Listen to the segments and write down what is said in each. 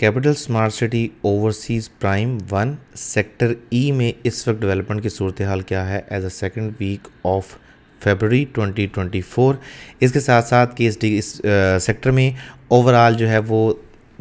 capital smart city overseas prime one sector E में इस वक्त डेवलपमेंट की सूरत हाल क्या है as a second week of February 2024 इसके साथ साथ कि इस, इस आ, सेक्टर में ओवरऑल जो है वो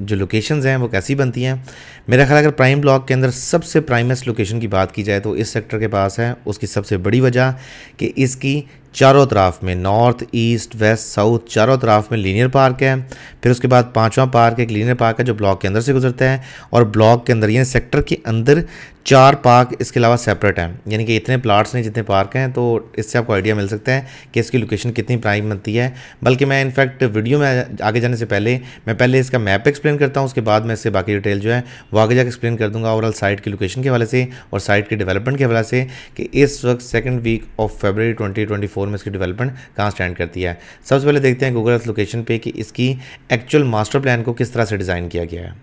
जो लोकेशंस हैं वो कैसी बनती हैं मेरा ख्याल अगर प्राइम ब्लॉक के अंदर सबसे प्राइमेस्ट लोकेशन की बात की जाए तो इस सेक्टर के पास है उसकी सबसे बड़ी वजह कि इसकी चारों तरफ में नॉर्थ ईस्ट वेस्ट साउथ चारों तरफ में लीनियर पार्क है फिर उसके बाद पांचवा पार्क एक लीनियर पार्क है जो ब्लॉक के अंदर से गुजरता है और ब्लॉक के अंदर यानी सेक्टर के अंदर चार पार्क इसके अलावा सेपरेट हैं यानी कि इतने प्लाट्स नहीं जितने पार्क हैं तो इससे आपको आइडिया मिल सकता है कि इसकी लोकेशन कितनी प्राइम बनती है बल्कि मैं इनफैक्ट वीडियो में आगे जाने से पहले मैं पहले इसका मैप एक्सप्लेन करता हूँ उसके बाद मैं इससे बाकी डिटेल जो है वो आगे जाकर एक्सप्लेन कर दूँगा ओवरऑल साइट की लोकेशन के हवाले से और साइट के डेवलपमेंट के हवाले से कि इस वक्त second week of February twenty 2024 में इसकी डेवलपमेंट कहाँ स्टैंड करती है सबसे पहले देखते हैं गूगल लोकेशन पे कि इसकी एक्चुअल मास्टर प्लान को किस तरह से डिज़ाइन किया गया है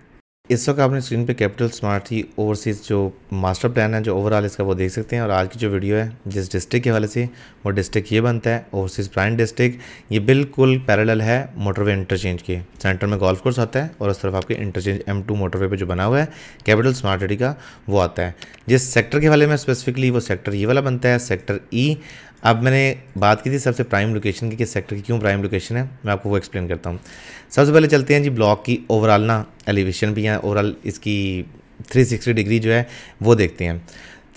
इस वक्त आपने स्क्रीन पे कैपिटल स्मार्ट थी ओवरसीज़ जो मास्टर प्लान है जो ओवरऑल इसका वो देख सकते हैं और आज की जो वीडियो है जिस डिस्ट्रिक्ट के हवाले से वो डिस्ट्रिक्ट ये बनता है ओवरसीज़ प्राइम डिस्ट्रिक्ट ये बिल्कुल पैरेलल है मोटरवे इंटरचेंज के सेंटर में गोल्फ कोर्स आता है और उस तरफ आपके इंटरचेंज एम टू मोटरवे पर जो बना हुआ है कैपिटल स्मार्ट सिटी का वो आता है जिस सेक्टर के हवाले में स्पेसिफिकली वो सेक्टर ये वाला बनता है सेक्टर ई e, अब मैंने बात की थी सबसे प्राइम लोकेशन की किस सेक्टर की क्यों प्राइम लोकेशन है मैं आपको वो एक्सप्लेन करता हूँ सबसे पहले चलते हैं जी ब्लॉक की ओवरऑल ना एलिवेशन भी है ओवरऑल इसकी 360 डिग्री जो है वो देखते हैं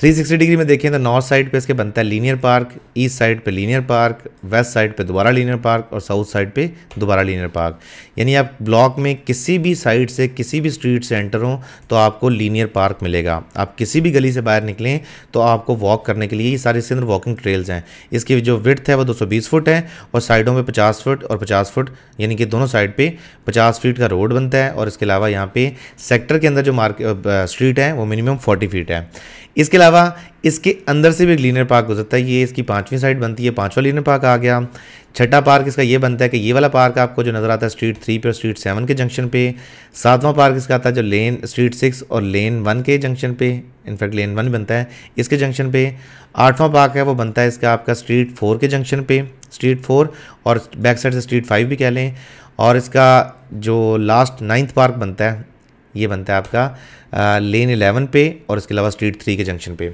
360 डिग्री में देखें तो नॉर्थ साइड पे इसके बनता है लीनियर पार्क ईस्ट साइड पे लीनियर पार्क वेस्ट साइड पे दोबारा लीनियर पार्क और साउथ साइड पे दोबारा लीनियर पार्क यानी आप ब्लॉक में किसी भी साइड से किसी भी स्ट्रीट से एंटर हों तो आपको लीनियर पार्क मिलेगा आप किसी भी गली से बाहर निकलें तो आपको वॉक करने के लिए ये सारे इसके अंदर वॉकिंग ट्रेल्स हैं इसकी जो विथ है वो दो फुट है और साइडों में पचास फुट और पचास फुट यानी कि दोनों साइड पर पचास फीट का रोड बनता है और इसके अलावा यहाँ पे सेक्टर के अंदर जो मार्केट स्ट्रीट है वो मिनिमम फोर्टी फीट है इसके अलावा अलावा इसके अंदर से भी एक लीनर पार्क गुजरता है ये इसकी पाँचवीं साइड बनती है पाँचवा लीनर पार्क आ गया छठा पार्क इसका ये बनता है कि ये वाला पार्क आपको जो नज़र आता है स्ट्रीट थ्री पे और स्ट्रीट सेवन के जंक्शन पे सातवां पार्क इसका आता है जो लेन स्ट्रीट सिक्स और लेन वन के जंक्शन पे इनफैक्ट लेन वन बनता है इसके जंक्शन पे आठवां पार्क है वो बनता है इसका आपका स्ट्रीट फोर के जंक्शन पे स्ट्रीट फोर और बैक साइड से स्ट्रीट फाइव भी कह लें और इसका जो लास्ट नाइन्थ पार्क बनता है ये बनता है आपका लेन इलेवन पे और इसके अलावा स्ट्रीट थ्री के जंक्शन पे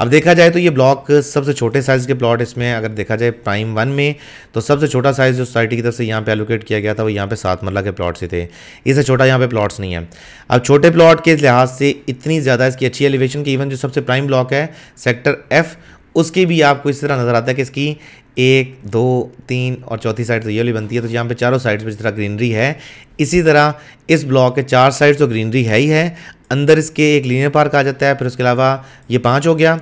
अब देखा जाए तो ये ब्लॉक सबसे छोटे साइज़ के प्लॉट इसमें अगर देखा जाए प्राइम वन में तो सबसे छोटा साइज़ जो सोसाइटी की तरफ से यहाँ पे एलोकेट किया गया था वो यहाँ पे सात मरला के प्लॉट्स ही थे इससे छोटा यहाँ पे प्लॉट्स नहीं है अब छोटे प्लॉट के लिहाज से इतनी ज़्यादा इसकी अच्छी एलिवेशन की इवन जो सबसे प्राइम ब्लॉक है सेक्टर एफ़ उसकी भी आपको इस तरह नज़र आता है कि इसकी एक दो तीन और चौथी साइड तो वाली बनती है तो यहाँ पे चारों साइड्स पे जिस तरह ग्रीनरी है इसी तरह इस ब्लॉक के चार साइड्स तो ग्रीनरी है ही है अंदर इसके एक लीनियर पार्क आ जाता है फिर उसके अलावा ये पाँच हो गया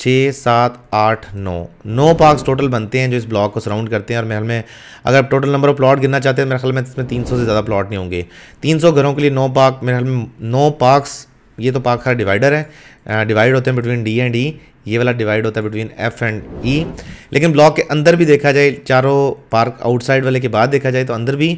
छः सात आठ नौ नौ पार्क्स टोटल बनते हैं जो इस ब्लॉक को सराउंड करते हैं और मेरे में अगर टोटल नंबर ऑफ प्लॉट गिनना चाहते हैं तो मेरे ख्याल में इसमें तीन सौ से ज़्यादा प्लॉट नहीं होंगे तीन सौ घरों के लिए नौ पार्क मेरे ख्याल में नौ पार्क्स ये तो पार्क का डिवाइडर है डिवाइड होते हैं बिटवीन डी एंड ई ये वाला डिवाइड होता है बिटवीन एफ एंड ई लेकिन ब्लॉक के अंदर भी देखा जाए चारों पार्क आउटसाइड वाले के बाद देखा जाए तो अंदर भी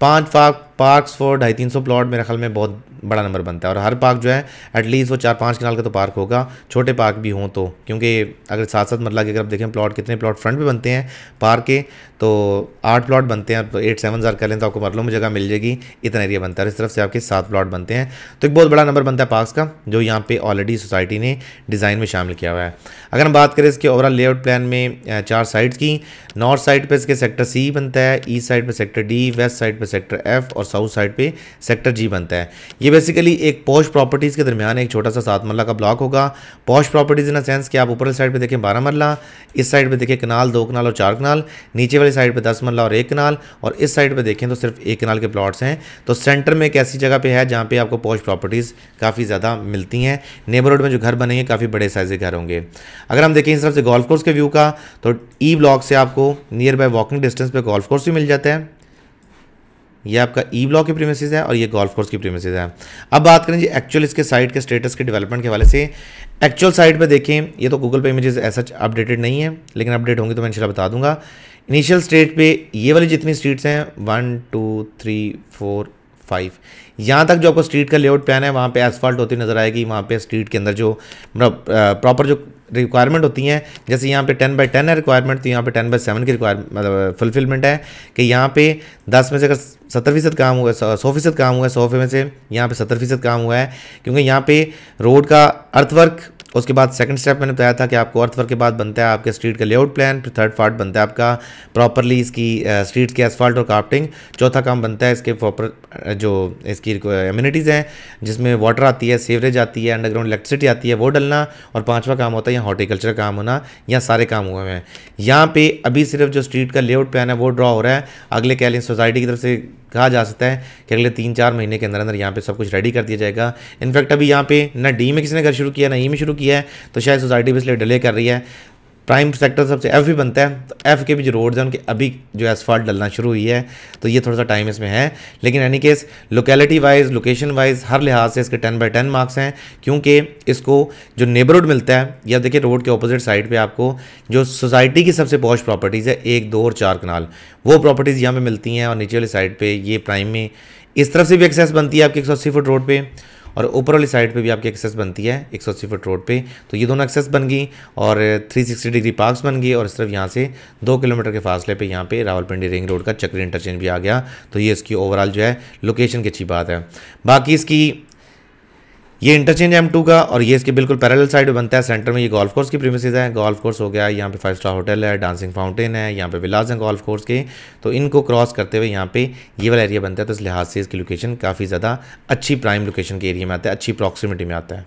पाँच पार्क पार्क्स फॉर ढाई तीन सौ प्लॉट मेरे ख्याल में बहुत बड़ा नंबर बनता है और हर पार्क जो है एटलीस्ट वो चार पाँच किनाल का तो पार्क होगा छोटे पार्क भी हों तो क्योंकि अगर साथ साथ मतलब अगर आप देखें प्लॉट कितने प्लॉट फ्रंट पे बनते हैं पार्क के तो आठ प्लॉट बनते हैं तो एट सेवन हज़ार कर लें तो आपको मरलों में जगह मिल जाएगी इतना एरिया बनता है इस तरफ से आपके सात प्लॉट बनते हैं तो एक बहुत बड़ा नंबर बनता है पार्क का जो यहाँ पर ऑलरेडी सोसाइटी ने डिज़ाइन में शामिल किया हुआ है अगर हम बात करें इसके ओवरऑल लेआउट प्लान में चार साइड्स की नॉर्थ साइड पर इसके सेक्टर सी बनता है ईस्ट साइड पर सेक्टर डी वेस्ट साइड पर सेक्टर एफ और साउथ साइड पे सेक्टर जी बनता है ये बेसिकली एक पॉश प्रॉपर्टीज़ के दरमियान एक छोटा सा सात मरला का ब्लॉक होगा पॉश प्रॉपर्टीज़ इन सेंस कि आप ऊपर साइड पर देखें बारह मरला इस साइड पर देखें कनाल दो कनाल और चार कनाल नीचे वाली साइड पर दस मरला और एक कनाल और इस साइड पर देखें तो सिर्फ एक कनाल के प्लाट्स हैं तो सेंटर में एक ऐसी जगह पर है जहाँ पर आपको पॉश प्रॉपर्टीज़ काफ़ी ज़्यादा मिलती हैं नेबरहुड में जो घर बनेंगे काफ़ी बड़े साइज़ के घर होंगे अगर हम देखें इस तरफ से गोल्फ कोर्स के व्यू का तो ई e ब्लॉक से आपको नियर बाय वॉकिंग डिस्टेंस पे गोल्फ कोर्स भी मिल जाता है ये आपका ई e ब्लॉक की प्रीमिसेस है और ये गोल्फ कोर्स की प्रीमिसेस है अब बात करें जी एक्चुअल इसके साइट के स्टेटस के डेवलपमेंट के हवाले से एक्चुअल साइट पे देखें ये तो गूगल पे इमेजेस ऐसा अपडेटेड नहीं है लेकिन अपडेट होंगे तो मैं इनशाला बता दूंगा इनिशियल स्टेट पे ये वाली जितनी स्ट्रीट्स हैं one two three four five यहाँ तक जो आपको स्ट्रीट का लेआउट प्लान है वहाँ पे एसफॉल्ट होती नज़र आएगी वहाँ पे स्ट्रीट के अंदर जो प्रॉपर मतलब, जो रिक्वायरमेंट होती हैं जैसे यहाँ पे टेन बाई टेन है रिक्वायरमेंट तो यहाँ पे टेन बाई सेवन की रिक्वायर मतलब फुलफिलमेंट है कि यहाँ पे दस में से अगर सत्तर फीसद काम हुआ है सौ फीसद काम हुआ है सौ में से यहाँ पे सत्तर फीसद काम हुआ है क्योंकि यहाँ पे रोड का अर्थवर्क उसके बाद सेकंड स्टेप मैंने बताया था कि आपको अर्थवर्क के बाद बनता है आपके स्ट्रीट का लेआउट प्लान फिर थर्ड पार्ट बनता है आपका प्रॉपरली इसकी स्ट्रीट की एसफाल्ट और कार्पटिंग चौथा काम बनता है इसके प्रॉपर जो इसकी एम्यूनिटीज़ हैं जिसमें वाटर आती है सीवरेज आती है अंडरग्राउंड इलेक्ट्रिसिटी आती है वो डलना और पाँचवा काम होता है यहाँ हॉर्टिकल्चर काम होना यहाँ सारे काम हुए हैं यहाँ पे अभी सिर्फ जो स्ट्रीट का लेआउट प्लान है वो ड्रा हो रहा है अगले कह लें सोसाइटी की तरफ से कहा जा सकता है कि अगले तीन चार महीने के अंदर अंदर यहाँ पे सब कुछ रेडी कर दिया जाएगा इनफैक्ट अभी यहाँ पे ना डी में किसी ने घर शुरू किया ना ई e में शुरू किया है तो शायद सोसाइटी भी इसलिए डिले कर रही है प्राइम सेक्टर सबसे एफ़ भी बनता है तो एफ़ के भी जो रोड्स हैं उनके अभी जो एसफॉल्ट डलना शुरू हुई है तो ये थोड़ा सा टाइम इसमें है लेकिन any case locality wise location wise हर लिहाज से इसके टेन बाई टेन मार्क्स हैं क्योंकि इसको जो नेबरहुड मिलता है या देखिए रोड के अपोजिट साइड पर आपको जो सोसाइटी की सबसे पॉश प्रॉपर्टीज़ है एक दो और चार कनाल वो प्रॉपर्टीज़ यहाँ पर मिलती हैं और नीचे वाली साइड पर ये प्राइम में इस तरफ से भी एक्सेस बनती है आपकी एक सौ अस्सी फुट रोड पर और ऊपर वाली साइड पे भी आपकी एक्सेस बनती है एक सौ अस्सी फुट रोड पे तो ये दोनों एक्सेस बन गई और 360 डिग्री पार्क्स बन गई और इस तरफ यहाँ से दो किलोमीटर के फासले पे यहाँ पे रावलपिंडी रिंग रोड का चक्री इंटरचेंज भी आ गया तो ये इसकी ओवरऑल जो है लोकेशन की अच्छी बात है बाकी इसकी ये इंटरचेंज एम टू का और ये इसके बिल्कुल पैरेलल साइड में बनता है सेंटर में ये गोल्फ कोर्स की प्रीमिसेज है गोल्फ कोर्स हो गया यहाँ पे फाइव स्टार होटल है डांसिंग फाउंटेन है यहाँ पे विलाज हैं गोल्फ कोर्स के तो इनको क्रॉस करते हुए यहाँ पे ये वाला एरिया बनता है तो इस लिहाज से इसकी लोकेशन काफ़ी ज़्यादा अच्छी प्राइम लोकेशन के एरिया में आता है अच्छी प्रॉक्सिमिटी में आता है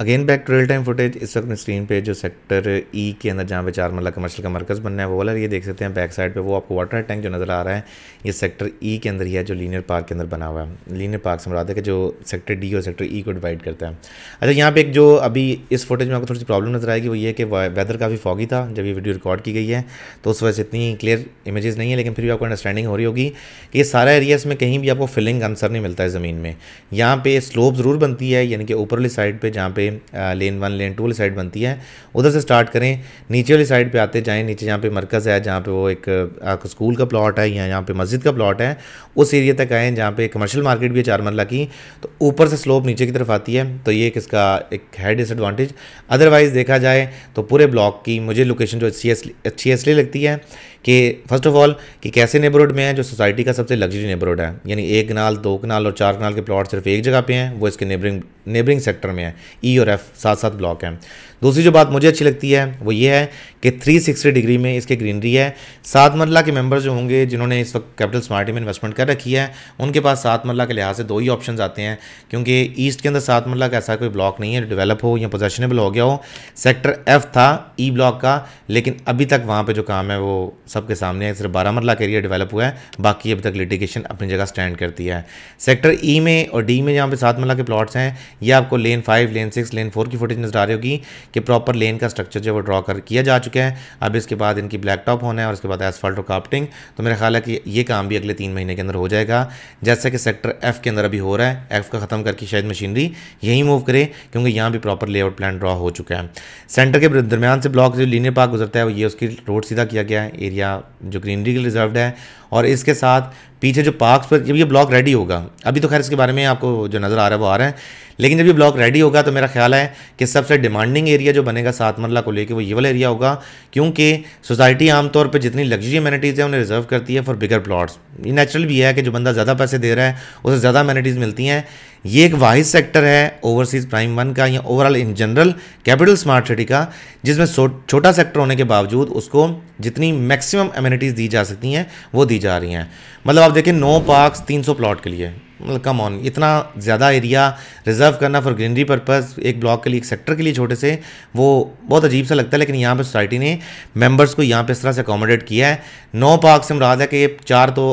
again back to real time footage इस वक्त स्क्रीन पे जो सेक्टर ई e के अंदर जहाँ पे चार मरला कमर्शियल का मरकज़ बनना है वो वाला ये देख सकते हैं बैक साइड पे वो आपको वाटर टैंक जो नज़र आ रहा है ये सेक्टर ई e के अंदर ही है जो लीनियर पार्क के अंदर बना हुआ है लीनियर पार्क से मुराद है कि जो सेक्टर डी और सेक्टर ई e को डिवाइड करता है अच्छा यहाँ पर एक जो अभी इस फुटेज में आपको थोड़ी सी प्रॉब्लम नज़र आएगी वो ये कि वेदर काफ़ी फॉगी था जब ये वीडियो रिकॉर्ड की गई है तो उस वजह से इतनी क्लियर इमेजेस नहीं है लेकिन फिर भी आपको अंडरस्टैंडिंग हो रही होगी कि ये सारा एरिया इसमें कहीं भी आपको फिलिंग आंसर नहीं मिलता है ज़मीन में यहाँ पर स्लोप ज़रूर बनती है यानी कि ऊपरली साइड पर जहाँ पर पे लेन वन लेन टू वाली साइड बनती है उधर से स्टार्ट करें नीचे वाली साइड पे आते जाएं नीचे जहाँ पे मरकज़ है जहाँ पे वो एक स्कूल का प्लॉट है या यहाँ पे मस्जिद का प्लाट है उस एरिया तक आएँ जहाँ पे कमर्शियल मार्केट भी है चार मरला की तो ऊपर से स्लोप नीचे की तरफ आती है तो ये किसका एक है डिसएडवांटेज अदरवाइज़ देखा जाए तो पूरे ब्लॉक की मुझे लोकेशन जो अच्छी अच्छी इसलिए लगती है कि फर्स्ट ऑफ ऑल कि कैसे नेबरहुड में है जो सोसाइटी का सबसे लग्जरी नेबरहुड है यानी एक कनाल दो कनाल और चार कनाल के प्लॉट सिर्फ एक जगह पे हैं वो इसके नेबरिंग नेबरिंग सेक्टर में है ई e और एफ सात सात ब्लॉक हैं दूसरी जो बात मुझे अच्छी लगती है वो ये है कि 360 डिग्री में इसके ग्रीनरी है सात मरला के मेंबर्स जो होंगे जिन्होंने इस वक्त कैपिटल स्मार्ट में इन्वेस्टमेंट कर रखी है उनके पास सात मरला के लिहाज से दो ही ऑप्शन आते हैं क्योंकि ईस्ट के अंदर सात मरला का ऐसा कोई ब्लॉक नहीं है जो डेवलप हो या पोजेशनेबल हो गया हो सेक्टर एफ था ई e ब्लॉक का लेकिन अभी तक वहाँ पर जो काम है वो सबके सामने है सिर्फ बारह मरला के एरिया डेवलप हुआ है बाकी अभी तक लिटिगेशन अपनी जगह स्टैंड करती है सेक्टर ई e में और डी में जहाँ पर सात मरला के प्लाट्स हैं या आपको lane five lane six lane four की फुटेज नजर आ रही होगी कि प्रॉपर लेन का स्ट्रक्चर जो वो ड्रॉ कर किया जा चुका है अब इसके बाद इनकी ब्लैक टॉप होना है और उसके बाद एसफॉल्ट और कापटिंग तो मेरा ख्याल है कि ये काम भी अगले तीन महीने के अंदर हो जाएगा जैसा कि सेक्टर एफ़ के अंदर अभी हो रहा है एफ़ का ख़त्म करके शायद मशीनरी यहीं मूव करे क्योंकि यहाँ भी प्रॉपर लेआउट प्लान ड्रॉ हो चुका है सेंटर के दरमियान से ब्लॉक जो लीनियर पार्क गुजरता है वो ये उसकी रोड सीधा किया गया है एरिया जो ग्रीनरी के लिए है और इसके साथ पीछे जो पार्क्स पर जब ये ब्लॉक रेडी होगा अभी तो खैर इसके बारे में आपको जो नज़र आ रहा है वो आ रहा है लेकिन जब ये ब्लॉक रेडी होगा तो मेरा ख्याल है कि सबसे डिमांडिंग एरिया जो बनेगा सात मरला को लेकर वो ये वाला एरिया होगा क्योंकि सोसाइटी आमतौर पर जितनी लग्जरी अमेनिटीज़ हैं उन्हें रिजर्व करती है फॉर बिगर प्लाट्स ये नेचुरल भी है कि जो बंदा ज़्यादा पैसे दे रहा है उसे ज़्यादा अमेनिटीज़ मिलती हैं ये एक वाहिद सेक्टर है ओवरसीज़ प्राइम वन का या overall in general capital smart city का जिसमें छोटा सेक्टर होने के बावजूद उसको जितनी मैक्सिमम अमेनिटीज़ दी जा सकती हैं वो दी जा रही हैं मतलब आप देखें नौ पार्क्स 300 प्लॉट के लिए मतलब कम ऑन इतना ज़्यादा एरिया रिजर्व करना फॉर ग्रीनरी पर्पज़ एक ब्लॉक के लिए एक सेक्टर के लिए छोटे से वो बहुत अजीब सा लगता है लेकिन यहाँ पर सोसाइटी ने मेम्बर्स को यहाँ पर इस तरह से अकोमोडेट किया है नौ पार्क से मुराद है कि ये चार तो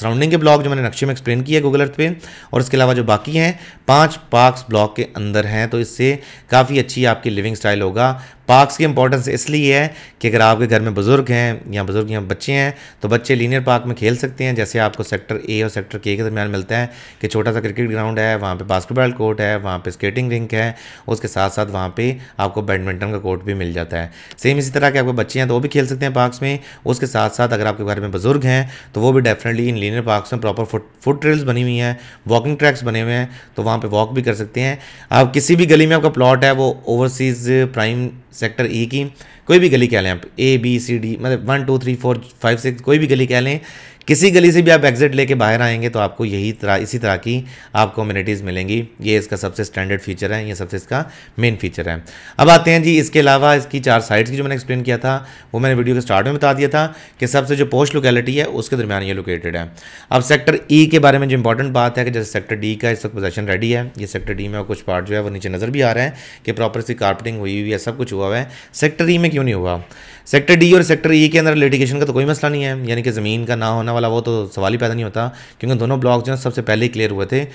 सराउंडिंग के ब्लॉक जो मैंने नक्शे में एक्सप्लेन किया है गूगल अर्थ पे और इसके अलावा जो बाकी हैं पांच पार्क्स ब्लॉक के अंदर हैं तो इससे काफ़ी अच्छी आपकी लिविंग स्टाइल होगा पार्क्स की इंपॉर्टेंस इसलिए है कि अगर आपके घर में बुज़ुर्ग हैं या बुज़ुर्ग या बच्चे हैं तो बच्चे लीनियर पार्क में खेल सकते हैं जैसे आपको सेक्टर ए और सेक्टर के के दरमियान मिलता है कि छोटा सा क्रिकेट ग्राउंड है वहाँ पे बास्केटबॉल कोर्ट है वहाँ पे स्केटिंग रिंक है उसके साथ साथ वहाँ पर आपको बैडमिंटन का कोर्ट भी मिल जाता है सेम इसी तरह के आपके बच्चे हैं तो वो भी खेल सकते हैं पार्कस में उसके साथ साथ अगर आपके घर में बुज़ुर्ग हैं तो वो भी डेफिनेटली इन लीनियर पार्कस में प्रॉपर फुट फुट ट्रेल्स बनी हुई हैं वॉकिंग ट्रैक्स बने हुए हैं तो वहाँ पर वॉक भी कर सकते हैं आप किसी भी गली में आपका प्लॉट है वो ओवरसीज़ प्राइम सेक्टर ई की कोई भी गली कह लें आप ए बी सी डी मतलब one two three four five six कोई भी गली कह लें किसी गली से भी आप एग्जिट लेके बाहर आएंगे तो आपको यही तरह इसी तरह की आपको अम्यूनिटीज़ मिलेंगी ये इसका सबसे स्टैंडर्ड फीचर है ये सबसे इसका मेन फीचर है अब आते हैं जी इसके अलावा इसकी चार साइड्स की जो मैंने एक्सप्लेन किया था वो मैंने वीडियो के स्टार्ट में बता दिया था कि सबसे जो पोस्ट लोकेलिटी है उसके दरमियान ये लोकेटेड है अब सेक्टर ई e के बारे में जो इंपॉर्टेंट बात है कि जैसे सेक्टर डी का इस वक्त पोजेशन रेडी है ये सेक्टर डी में कुछ पार्ट जो है वो नीचे नज़र भी आ रहे हैं कि प्रॉपर सी कार्पेटिंग हुई हुई है सब कुछ हुआ हुआ है सेक्टर ई e में क्यों नहीं हुआ सेक्टर डी और सेक्टर ई e के अंदर लिटिगेशन का तो कोई मसला नहीं है यानी कि ज़मीन का ना होना वाला वाला वो तो सवाल ही पैदा नहीं होता क्योंकि दोनों ब्लॉक जो हैं सबसे पहले ही क्लियर हुए थे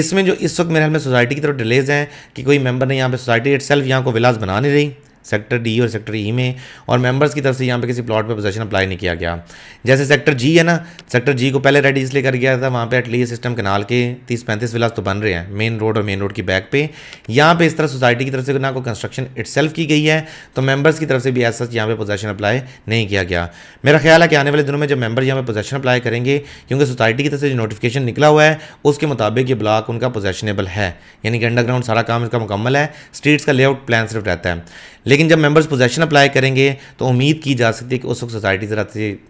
इसमें जो इस वक्त मेरे ख्याल में सोसाइटी की तरफ डिलेज हैं कि कोई मेंबर ने यहाँ पे सोसाइटी इट सेल्फ यहाँ को विलास बना नहीं रही सेक्टर डी और सेक्टर ई e में और मेंबर्स की तरफ से यहाँ पे किसी प्लॉट पे पोजेशन अप्लाई नहीं किया गया जैसे सेक्टर जी है ना सेक्टर जी को पहले रेडी इसलिए कर गया था वहाँ पे एटलीस्ट सिस्टम कनाल के तीस पैंतीस विलास तो बन रहे हैं मेन रोड और मेन रोड की बैक पे यहाँ पे इस तरह सोसाइटी की तरफ से ना को कंस्ट्रक्शन इट की गई है तो मेम्बर्स की तरफ से भी ऐसा यहाँ पे पोजेशन अप्लाई नहीं किया गया मेरा ख्याल है कि आने वाले दिनों में जब मेम्बर यहाँ पे पोजेशन अप्लाई करेंगे क्योंकि सोसाइटी की तरफ से जो नोटिफिकेशन निकला हुआ है उसके मुताबिक ये ब्लॉक उनका पोजेशनेबल है यानी कि अंडरग्राउंड सारा काम इसका मुकम्मल है स्ट्रीट्स का लेआउट प्लान सिर्फ रहता है लेकिन लेकिन जब मेंबर्स पोजेशन अप्लाई करेंगे तो उम्मीद की जा सकती है कि उस वक्त सोसाइटी ज़रा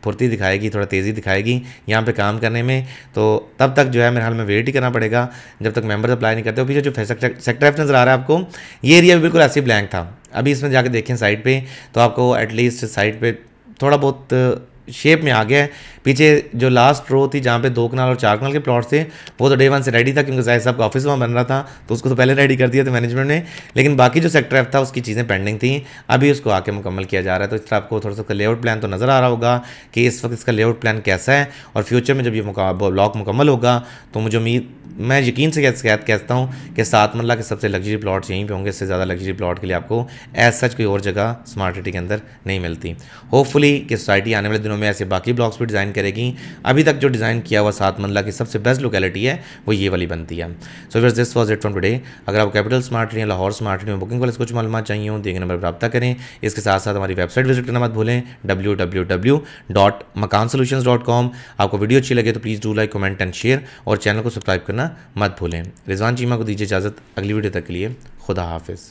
फुर्ती दिखाएगी थोड़ा तेज़ी दिखाएगी यहाँ पर काम करने में तो तब तक जो है मेरे हाल में वेट ही करना पड़ेगा जब तक मेंबर्स अप्लाई नहीं करते पीछे जो सेक्टर एफ नज़र आ रहा है आपको ये एरिया भी बिल्कुल ऐसे ब्लैंक था अभी इसमें जाकर देखें साइट पर तो आपको एटलीस्ट साइट पर थोड़ा बहुत शेप में आ गया है पीछे जो लास्ट रो थी जहाँ पे दो कनाल और चार कनाल के प्लॉट थे वो तो डे वन से रेडी था क्योंकि जाहिर साहब का ऑफिस वहाँ बन रहा था तो उसको तो पहले रेडी कर दिया था मैनेजमेंट ने लेकिन बाकी जो सेक्टर एफ था उसकी चीज़ें पेंडिंग थी अभी उसको आके मुकम्मल किया जा रहा है तो इस तरह आपको थोड़ा सा लेआउट प्लान तो नज़र आ रहा होगा कि इस वक्त इसका लेआउट प्लान कैसा है और फ्यूचर में जब ये ब्लॉक मुकम्मल होगा तो मुझे उम्मीद मैं यकीन से कहत कहता हूँ कि सात मरला के सबसे लग्जरी प्लॉट्स यहीं पर होंगे इससे ज़्यादा लग्जरी प्लॉट के लिए आपको एज सच कोई और जगह स्मार्ट सिटी के अंदर नहीं मिलती होपफुली कि सोसाइटी आने वाले दिनों में ऐसे बाकी ब्लॉक्स भी डिज़ाइन करेगी अभी तक जो डिज़ाइन किया हुआ सात मंडला की सबसे बेस्ट लोकेलिटी है वो ये वाली बनती है सो फिर this was it from today अगर आप कैपिटल स्मार्ट या लाहौर स्मार्ट में बुकिंग वाले कुछ मालूम चाहिए हो देखे नंबर पर रब्ता करें इसके साथ साथ हमारी वेबसाइट विजिट करना मत भूलें W W W dot Makaan solution dot com आपको वीडियो अच्छी लगे तो please do like comment and share और चैनल को सब्सक्राइब करना मत भूलें रिजवान चीमा को दीजिए इजाज़त अगली वीडियो तक के लिए खुदा हाफिज़